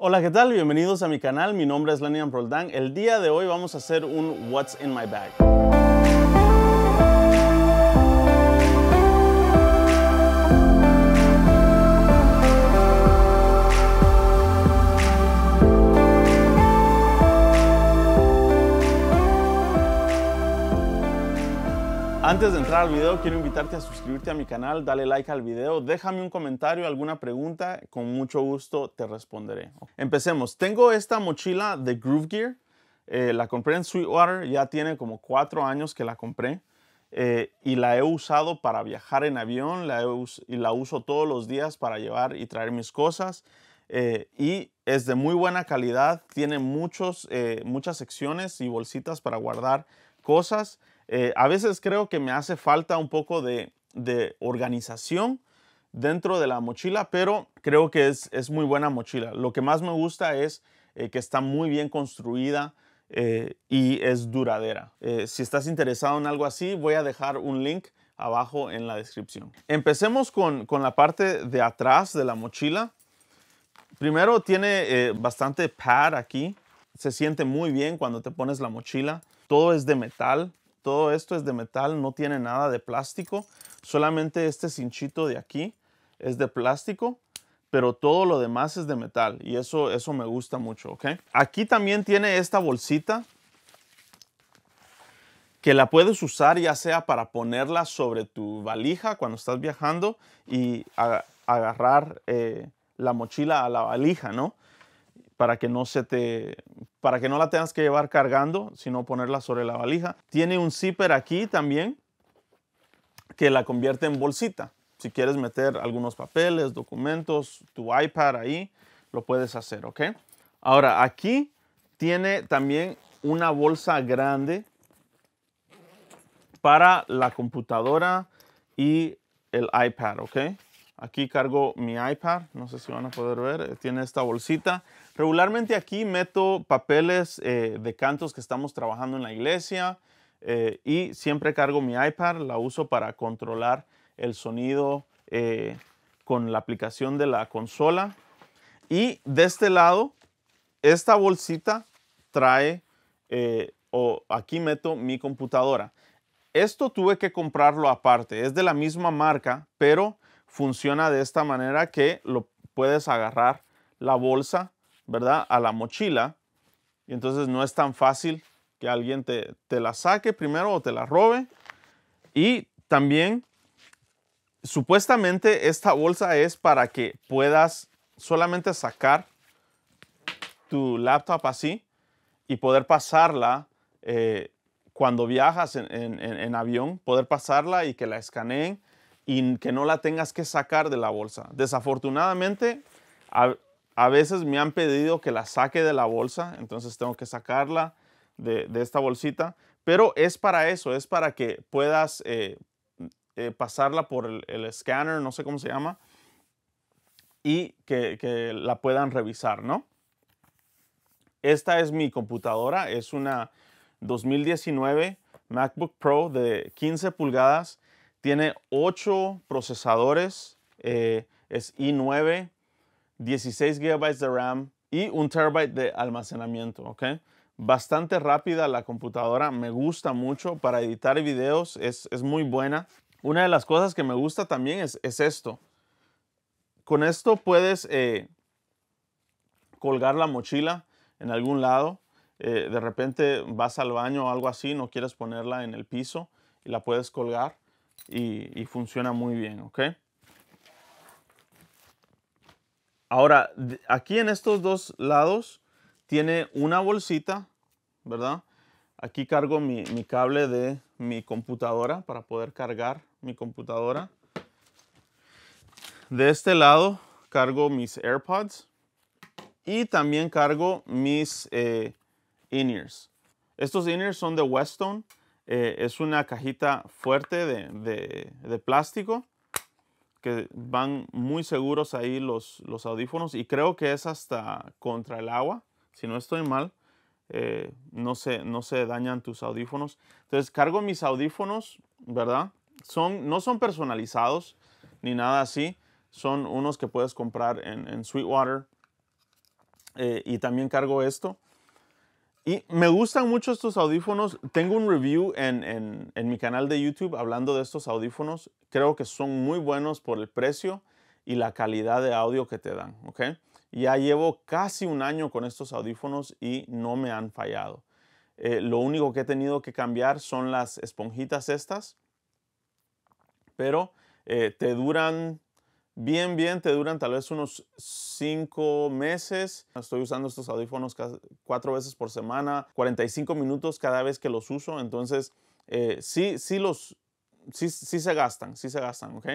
Hola, ¿qué tal? Bienvenidos a mi canal. Mi nombre es Lanian Proldang, El día de hoy vamos a hacer un What's in my bag. Antes de entrar al video, quiero invitarte a suscribirte a mi canal, dale like al video, déjame un comentario, alguna pregunta, con mucho gusto te responderé. Empecemos. Tengo esta mochila de Groove Gear. Eh, la compré en Sweetwater, ya tiene como cuatro años que la compré. Eh, y la he usado para viajar en avión la uso todos los días para llevar y traer mis cosas. Eh, y es de muy buena calidad, tiene muchos, muchas secciones y bolsitas para guardar cosas eh, a veces creo que me hace falta un poco de, organización dentro de la mochila, pero creo que es, muy buena mochila. Lo que más me gusta es eh, que está muy bien construida eh, y es duradera. si estás interesado en algo así, voy a dejar un link abajo en la descripción. Empecemos con, con la parte de atrás de la mochila. Primero tiene bastante pad aquí. Se siente muy bien cuando te pones la mochila. Todo es de metal. Todo esto es de metal, no tiene nada de plástico. Solamente este cinchito de aquí es de plástico, pero todo lo demás es de metal y eso, eso me gusta mucho, Aquí también tiene esta bolsita que la puedes usar ya sea para ponerla sobre tu valija cuando estás viajando y agarrar eh, la mochila a la valija, ¿no? Para que no se te, para que no la tengas que llevar cargando, sino ponerla sobre la valija. Tiene un zipper aquí también que la convierte en bolsita. Si quieres meter algunos papeles, documentos, tu iPad ahí, lo puedes hacer, ¿ok? Ahora, aquí tiene también una bolsa grande para la computadora y el iPad, ¿ok? Aquí cargo mi iPad, no sé si van a poder ver, eh, tiene esta bolsita. Regularmente aquí meto papeles eh, de cantos que estamos trabajando en la iglesia eh, y siempre cargo mi iPad, la uso para controlar el sonido con la aplicación de la consola. Y de este lado, esta bolsita trae, o aquí meto mi computadora. Esto tuve que comprarlo aparte, es de la misma marca, pero funciona de esta manera que lo puedes agarrar la bolsa, ¿verdad? A la mochila. Y entonces no es tan fácil que alguien te, te la saque primero o te la robe. Y también, supuestamente esta bolsa es para que puedas solamente sacar tu laptop así y poder pasarla eh, cuando viajas en, en, avión, poder pasarla y que la escaneen y que no la tengas que sacar de la bolsa. Desafortunadamente, a, veces me han pedido que la saque de la bolsa, entonces tengo que sacarla de, de esta bolsita, pero es para eso, es para que puedas eh, eh, pasarla por el, el no sé cómo se llama, y que, que la puedan revisar, ¿no? Esta es mi computadora, es una 2019 MacBook Pro de 15 pulgadas tiene 8 procesadores, eh, es i9, 16 GB de RAM y 1 TB de almacenamiento. Bastante rápida la computadora, me gusta mucho para editar videos, es, es muy buena. Una de las cosas que me gusta también es, esto. Con esto puedes eh, colgar la mochila en algún lado. Eh, de repente vas al baño o algo así, no quieres ponerla en el piso y la puedes colgar y, funciona muy bien, ¿ok? Ahora, aquí en estos dos lados tiene una bolsita, ¿verdad? Aquí cargo mi, cable de mi computadora para poder cargar mi computadora. De este lado cargo mis AirPods y también cargo mis eh, in-ears. Estos in-ears son de Westone eh, es una cajita fuerte de, plástico que van muy seguros ahí los, audífonos y creo que es hasta contra el agua, si no estoy mal. Eh, no, se, dañan tus audífonos. Entonces cargo mis audífonos, ¿verdad? no son personalizados ni nada así. Son unos que puedes comprar en, Sweetwater. Eh, y también cargo esto. Y me gustan mucho estos audífonos. Tengo un review en, mi canal de YouTube hablando de estos audífonos. Creo que son muy buenos por el precio y la calidad de audio que te dan. ¿okay? Ya llevo casi un año con estos audífonos y no me han fallado. Eh, lo único que he tenido que cambiar son las esponjitas estas. Pero eh, te duran bien, bien, te duran tal vez unos cinco meses. Estoy usando estos audífonos cuatro veces por semana, 45 minutos cada vez que los uso. Entonces, eh, sí, sí los, sí, sí se gastan, sí se gastan, ¿ok?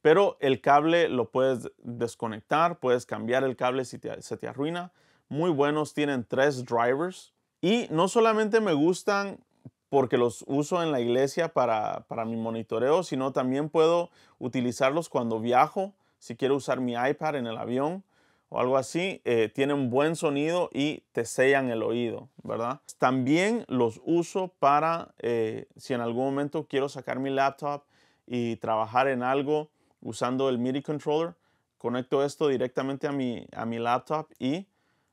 Pero el cable lo puedes desconectar, puedes cambiar el cable si se te arruina. Muy buenos, tienen tres drivers. Y no solamente me gustan porque los uso en la iglesia para mi monitoreo, sino también puedo utilizarlos cuando viajo si quiero usar mi iPad en el avión o algo así, eh, tiene un buen sonido y te sellan el oído, ¿verdad? También los uso para eh, si en algún momento quiero sacar mi laptop y trabajar en algo usando el MIDI controller, conecto esto directamente a mi, laptop y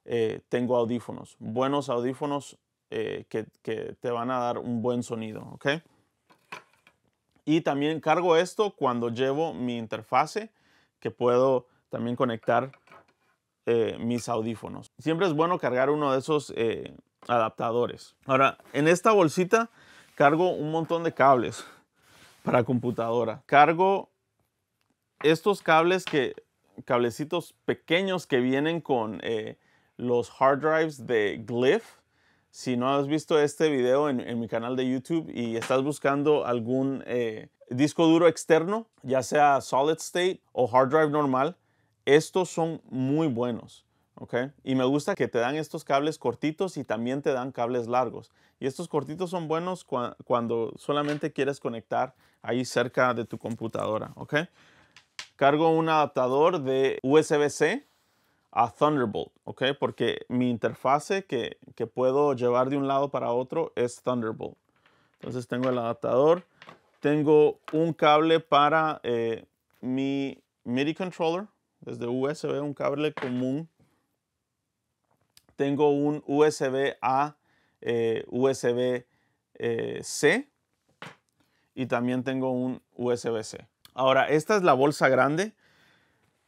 eh, tengo audífonos, buenos audífonos eh, que, que, te van a dar un buen sonido, ¿ok? Y también cargo esto cuando llevo mi interfase que puedo también conectar eh, mis audífonos. Siempre es bueno cargar uno de esos eh, adaptadores. Ahora, en esta bolsita cargo un montón de cables para computadora. Cargo estos cables que, cablecitos pequeños que vienen con eh, los hard drives de Glyph si no has visto este video en, mi canal de YouTube y estás buscando algún eh, disco duro externo, ya sea solid state o hard drive normal, estos son muy buenos. Y me gusta que te dan estos cables cortitos y también te dan cables largos. Y estos cortitos son buenos cuando solamente quieres conectar ahí cerca de tu computadora, Cargo un adaptador de USB-C a Thunderbolt, ¿ok? Porque mi interfase que, puedo llevar de un lado para otro es Thunderbolt. Entonces tengo el adaptador, tengo un cable para eh, mi MIDI controller, desde USB, un cable común. Tengo un USB A, eh, USB eh, C y también tengo un USB C. Ahora, esta es la bolsa grande.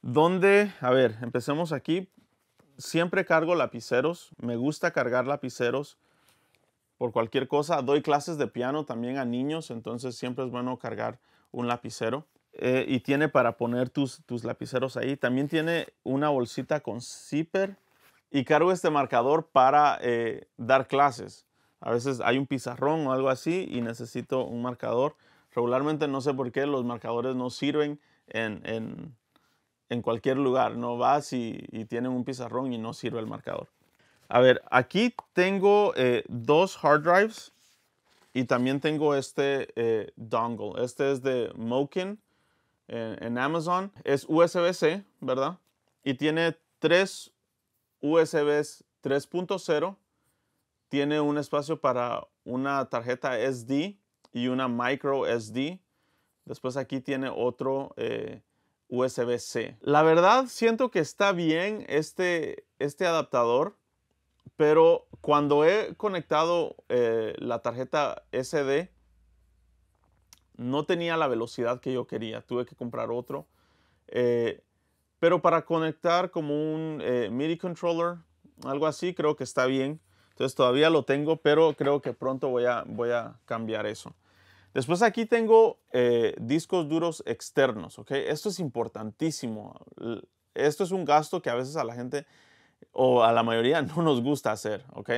Donde, a ver, empecemos aquí. Siempre cargo lapiceros, me gusta cargar lapiceros por cualquier cosa. Doy clases de piano también a niños, entonces siempre es bueno cargar un lapicero. Eh, y tiene para poner tus, tus lapiceros ahí. También tiene una bolsita con zipper y cargo este marcador para eh, dar clases. A veces hay un pizarrón o algo así y necesito un marcador. Regularmente no sé por qué los marcadores no sirven en, en cualquier lugar, no vas y, tienen un pizarrón y no sirve el marcador. A ver, aquí tengo eh, dos hard drives y también tengo este eh, dongle. Este es de Moken en, Amazon. Es USB-C, ¿verdad? Y tiene tres USBs 3.0. Tiene un espacio para una tarjeta SD y una micro SD. Después aquí tiene otro eh, USB-C. La verdad, siento que está bien este, este adaptador, pero cuando he conectado eh, la tarjeta SD, no tenía la velocidad que yo quería. Tuve que comprar otro. Eh, pero para conectar como un eh, MIDI controller, algo así, creo que está bien. Entonces todavía lo tengo, pero creo que pronto voy a, voy a cambiar eso. Después aquí tengo eh, discos duros externos, ¿ok? Esto es importantísimo. Esto es un gasto que a veces a la gente o a la mayoría no nos gusta hacer, ¿ok?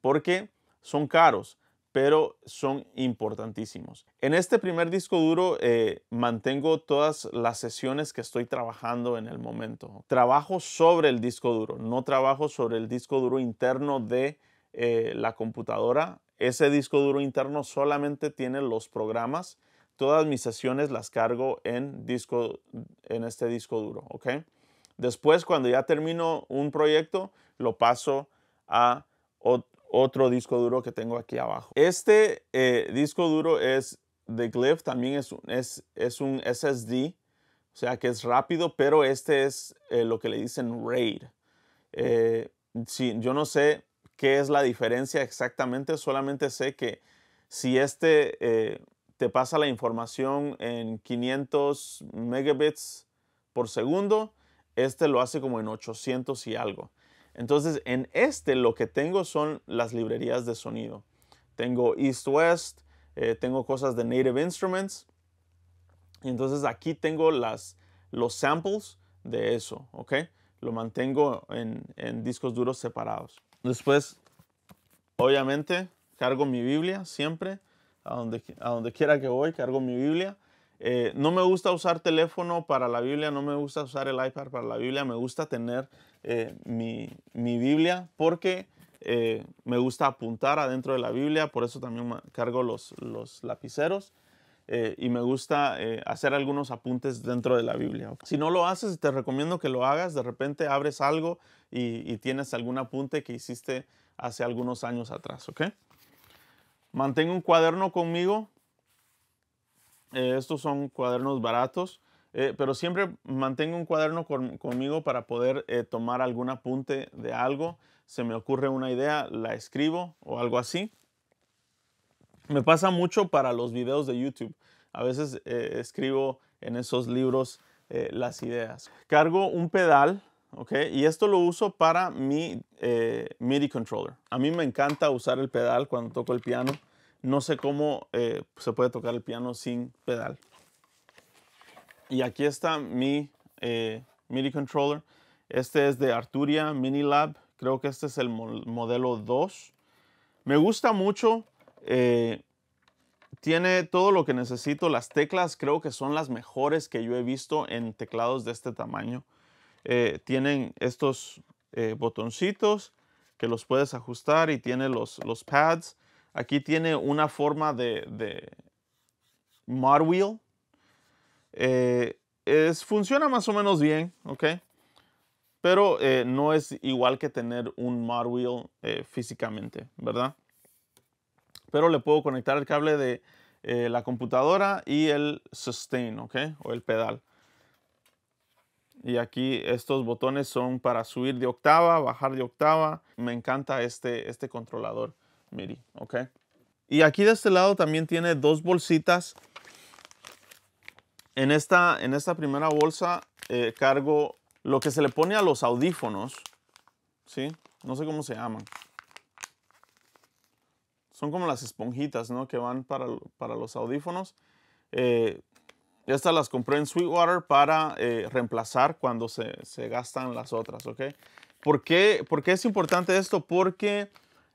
Porque son caros, pero son importantísimos. En este primer disco duro eh, mantengo todas las sesiones que estoy trabajando en el momento. Trabajo sobre el disco duro, no trabajo sobre el disco duro interno de eh, la computadora ese disco duro interno solamente tiene los programas. Todas mis sesiones las cargo en, disco, en este disco duro, Después, cuando ya termino un proyecto, lo paso a otro disco duro que tengo aquí abajo. Este eh, disco duro es de Glyph, también es, es, es, un SSD, o sea que es rápido, pero este es eh, lo que le dicen RAID. Eh, yo no sé qué es la diferencia exactamente, solamente sé que si este eh, te pasa la información en 500 megabits por segundo, este lo hace como en 800 y algo. Entonces, en este lo que tengo son las librerías de sonido. Tengo East-West, eh, tengo cosas de Native Instruments. entonces aquí tengo las, los samples de eso, ¿ok? Lo mantengo en discos duros separados. Después, obviamente, cargo mi Biblia siempre, a donde, a donde quiera que voy, cargo mi Biblia. Eh, no me gusta usar teléfono para la Biblia, no me gusta usar el iPad para la Biblia, me gusta tener eh, mi, Biblia porque eh, me gusta apuntar adentro de la Biblia, por eso también cargo los lapiceros. Eh, y me gusta eh, hacer algunos apuntes dentro de la Biblia. Si no lo haces, te recomiendo que lo hagas. De repente abres algo y, tienes algún apunte que hiciste hace algunos años atrás, ¿ok? Mantengo un cuaderno conmigo. Eh, estos son cuadernos baratos, pero siempre mantengo un cuaderno conmigo para poder tomar algún apunte de algo. Se me ocurre una idea, la escribo o algo así. Me pasa mucho para los videos de YouTube. A veces eh, escribo en esos libros eh, las ideas. Cargo un pedal, ¿ok? Y esto lo uso para mi eh, MIDI controller. A mí me encanta usar el pedal cuando toco el piano. No sé cómo se puede tocar el piano sin pedal. Y aquí está mi MIDI controller. Este es de Arturia Minilab. Creo que este es el modelo 2. Me gusta mucho eh, tiene todo lo que necesito. Las teclas creo que son las mejores que yo he visto en teclados de este tamaño. Eh, tienen estos eh, botoncitos que los puedes ajustar y tiene los, los pads. Aquí tiene una forma de, de mod wheel. funciona más o menos bien, ¿ok? Pero no es igual que tener un mod wheel físicamente, ¿verdad? pero le puedo conectar el cable de eh, la computadora y el sustain, ¿ok? O el pedal. Y aquí estos botones son para subir de octava, bajar de octava. Me encanta este, este controlador MIDI, ¿ok? Y aquí de este lado también tiene dos bolsitas. En esta, en esta primera bolsa eh, cargo lo que se le pone a los audífonos, ¿sí? No sé cómo se llaman son como las esponjitas, ¿no? Que van para, para los audífonos. Eh, estas las compré en Sweetwater para eh, reemplazar cuando se, se, gastan las otras, ¿ok? ¿Por qué, es importante esto? Porque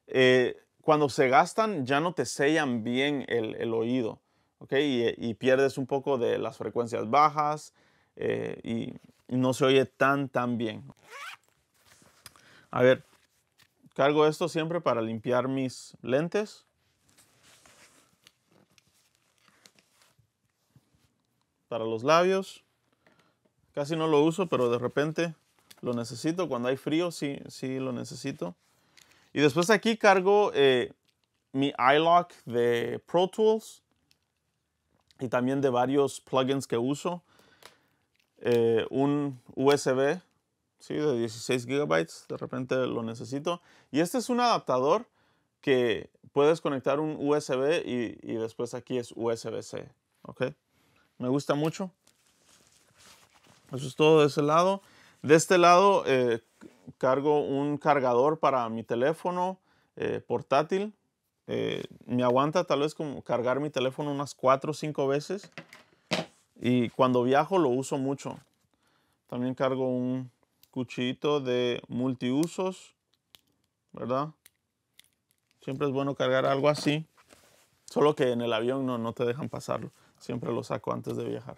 eh, cuando se gastan ya no te sellan bien el, el oído, ¿ok? Y, pierdes un poco de las frecuencias bajas y, y no se oye tan, tan bien. A ver, Cargo esto siempre para limpiar mis lentes. Para los labios. Casi no lo uso, pero de repente lo necesito. Cuando hay frío, sí, sí lo necesito. Y después aquí cargo eh, mi iLock de Pro Tools y también de varios plugins que uso. Eh, un USB ¿sí? de 16 gigabytes, de repente lo necesito. Y este es un adaptador que puedes conectar un USB y, después aquí es USB-C, ¿ok? Me gusta mucho. Eso es todo de ese lado. De este lado eh, cargo un cargador para mi teléfono eh, portátil. Eh, me aguanta tal vez como cargar mi teléfono unas 4 o 5 veces. Y cuando viajo lo uso mucho. También cargo un, cuchillito de multiusos, ¿verdad? Siempre es bueno cargar algo así, solo que en el avión no, no te dejan pasarlo. Siempre lo saco antes de viajar.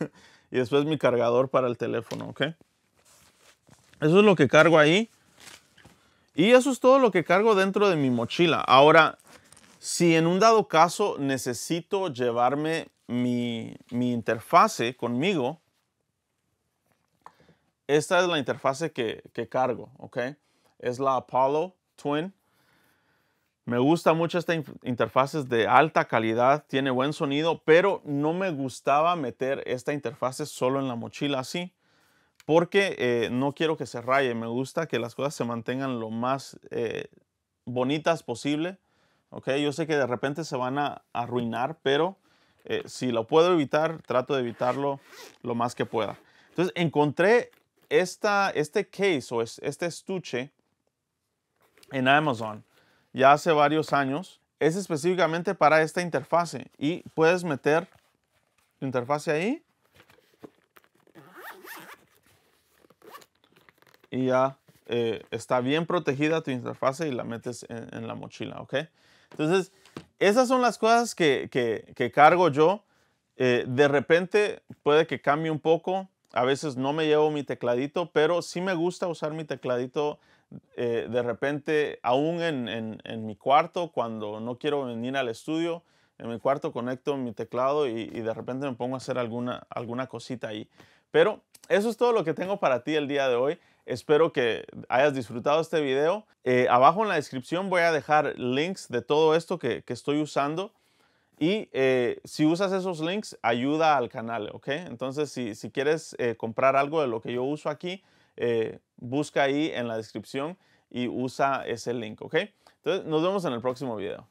y después mi cargador para el teléfono, ¿ok? Eso es lo que cargo ahí. Y eso es todo lo que cargo dentro de mi mochila. Ahora, si en un dado caso necesito llevarme mi, mi interfase conmigo, esta es la interfase que, que cargo, ¿ok? Es la Apollo Twin. Me gusta mucho esta interfase es de alta calidad, tiene buen sonido, pero no me gustaba meter esta interfase solo en la mochila así, porque eh, no quiero que se raye, me gusta que las cosas se mantengan lo más eh, bonitas posible. ok yo sé que de repente se van a arruinar, pero eh, si lo puedo evitar, trato de evitarlo lo más que pueda. Entonces encontré esta, este case o este estuche en Amazon ya hace varios años es específicamente para esta interfase y puedes meter tu interfase ahí y ya eh, está bien protegida tu interfase y la metes en, la mochila, ¿ok? Entonces, esas son las cosas que, que, que cargo yo. Eh, de repente puede que cambie un poco a veces no me llevo mi tecladito, pero sí me gusta usar mi tecladito eh, de repente, aún en, mi cuarto, cuando no quiero venir al estudio, en mi cuarto conecto mi teclado y, de repente me pongo a hacer alguna, alguna cosita ahí. Pero eso es todo lo que tengo para ti el día de hoy. Espero que hayas disfrutado este video. Eh, abajo en la descripción voy a dejar links de todo esto que estoy usando. Y eh, si usas esos links, ayuda al canal, ¿ok? Entonces, si, si quieres eh, comprar algo de lo que yo uso aquí, eh, busca ahí en la descripción y usa ese link, ¿ok? Entonces, nos vemos en el próximo video.